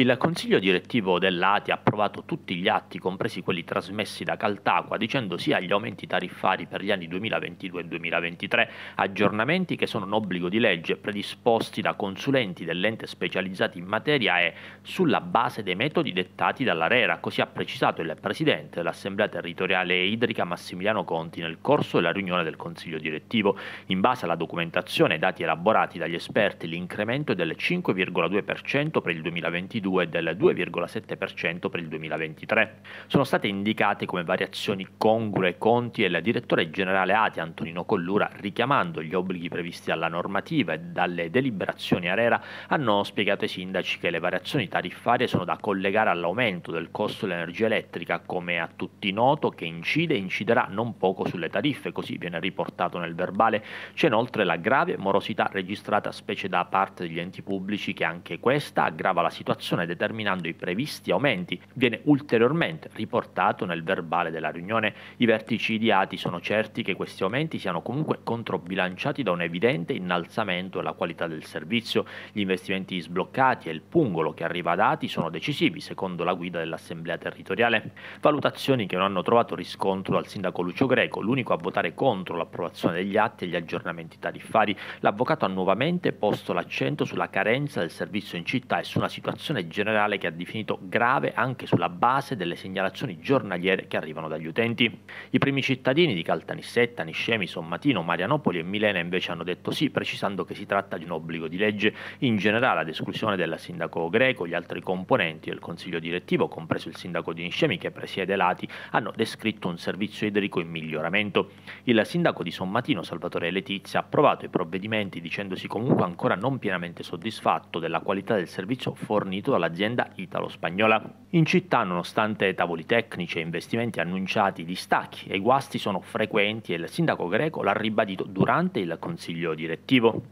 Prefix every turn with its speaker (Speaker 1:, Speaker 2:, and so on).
Speaker 1: Il Consiglio direttivo dell'ATI ha approvato tutti gli atti, compresi quelli trasmessi da Caltacqua, dicendo sì agli aumenti tariffari per gli anni 2022 e 2023, aggiornamenti che sono un obbligo di legge predisposti da consulenti dell'ente specializzati in materia e sulla base dei metodi dettati dall'ARERA, così ha precisato il Presidente dell'Assemblea territoriale idrica Massimiliano Conti nel corso della riunione del Consiglio direttivo. In base alla documentazione e dati elaborati dagli esperti, l'incremento è del 5,2% per il 2022 2022 e del 2,7% per il 2023. Sono state indicate come variazioni congrue conti e il direttore generale ATI Antonino Collura, richiamando gli obblighi previsti dalla normativa e dalle deliberazioni ARERA, hanno spiegato ai sindaci che le variazioni tariffarie sono da collegare all'aumento del costo dell'energia elettrica, come a tutti noto, che incide e inciderà non poco sulle tariffe, così viene riportato nel verbale. C'è inoltre la grave morosità registrata specie da parte degli enti pubblici che anche questa aggrava la situazione persone determinando i previsti aumenti. Viene ulteriormente riportato nel verbale della riunione. I vertici di ATI sono certi che questi aumenti siano comunque controbilanciati da un evidente innalzamento della qualità del servizio. Gli investimenti sbloccati e il pungolo che arriva ad ATI sono decisivi secondo la guida dell'Assemblea territoriale. Valutazioni che non hanno trovato riscontro dal sindaco Lucio Greco, l'unico a votare contro l'approvazione degli atti e gli aggiornamenti tariffari. L'avvocato ha nuovamente posto l'accento sulla carenza del servizio in città e su una situazione situazione generale che ha definito grave anche sulla base delle segnalazioni giornaliere che arrivano dagli utenti. I primi cittadini di Caltanissetta, Niscemi, Sommatino, Marianopoli e Milena invece hanno detto sì, precisando che si tratta di un obbligo di legge in generale ad esclusione del sindaco greco, gli altri componenti del consiglio direttivo, compreso il sindaco di Niscemi che presiede l'ATI, hanno descritto un servizio idrico in miglioramento. Il sindaco di Sommatino, Salvatore Letizia, ha approvato i provvedimenti dicendosi comunque ancora non pienamente soddisfatto della qualità del servizio fornito gestito dall'azienda italo-spagnola. In città, nonostante tavoli tecnici e investimenti annunciati, gli stacchi e i guasti sono frequenti e il sindaco greco l'ha ribadito durante il consiglio direttivo.